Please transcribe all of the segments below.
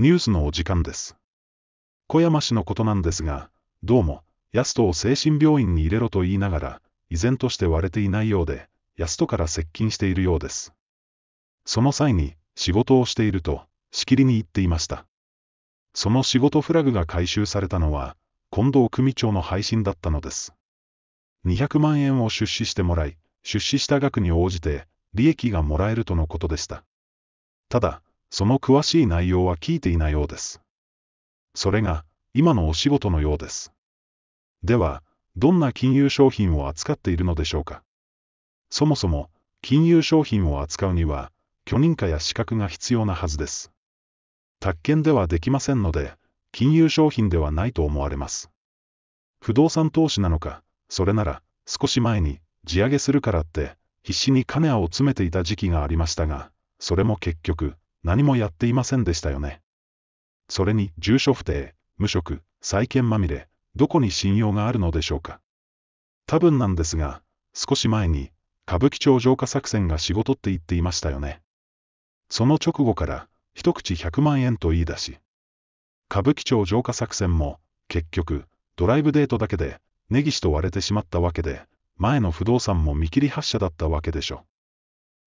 ニュースのお時間です。小山氏のことなんですが、どうも、安人を精神病院に入れろと言いながら、依然として割れていないようで、安人から接近しているようです。その際に、仕事をしていると、しきりに言っていました。その仕事フラグが回収されたのは、近藤組長の配信だったのです。200万円を出資してもらい、出資した額に応じて、利益がもらえるとのことでした。ただ、その詳しい内容は聞いていないようです。それが、今のお仕事のようです。では、どんな金融商品を扱っているのでしょうか。そもそも、金融商品を扱うには、許認可や資格が必要なはずです。宅建ではできませんので、金融商品ではないと思われます。不動産投資なのか、それなら、少し前に、地上げするからって、必死に金を詰めていた時期がありましたが、それも結局、何もやっていませんでしたよね。それに、住所不定、無職、債権まみれ、どこに信用があるのでしょうか。多分なんですが、少し前に、歌舞伎町浄化作戦が仕事って言っていましたよね。その直後から、一口100万円と言い出し、歌舞伎町浄化作戦も、結局、ドライブデートだけで、根岸と割れてしまったわけで、前の不動産も見切り発車だったわけでしょ。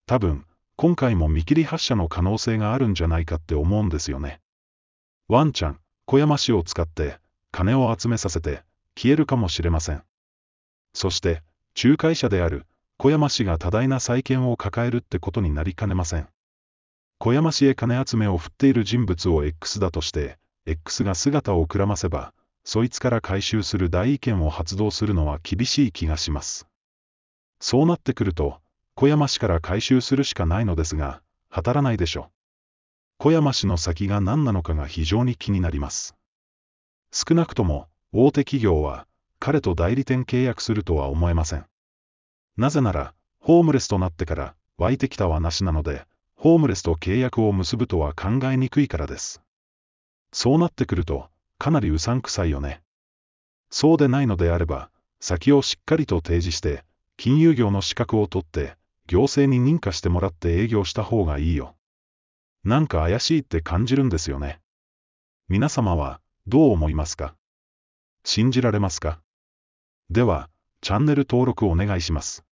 多分、今回も見切り発車の可能性があるんじゃないかって思うんですよね。ワンちゃん、小山市を使って、金を集めさせて、消えるかもしれません。そして、仲介者である、小山市が多大な債権を抱えるってことになりかねません。小山市へ金集めを振っている人物を X だとして、X が姿をくらませば、そいつから回収する大意見を発動するのは厳しい気がします。そうなってくると、小山市から回収するしかないのですが、当らないでしょ。小山市の先が何なのかが非常に気になります。少なくとも、大手企業は、彼と代理店契約するとは思えません。なぜなら、ホームレスとなってから、湧いてきた話なので、ホームレスと契約を結ぶとは考えにくいからです。そうなってくると、かなりうさんくさいよね。そうでないのであれば、先をしっかりと提示して、金融業の資格を取って、行政に認可してもらって営業した方がいいよ。なんか怪しいって感じるんですよね。皆様は、どう思いますか信じられますかでは、チャンネル登録お願いします。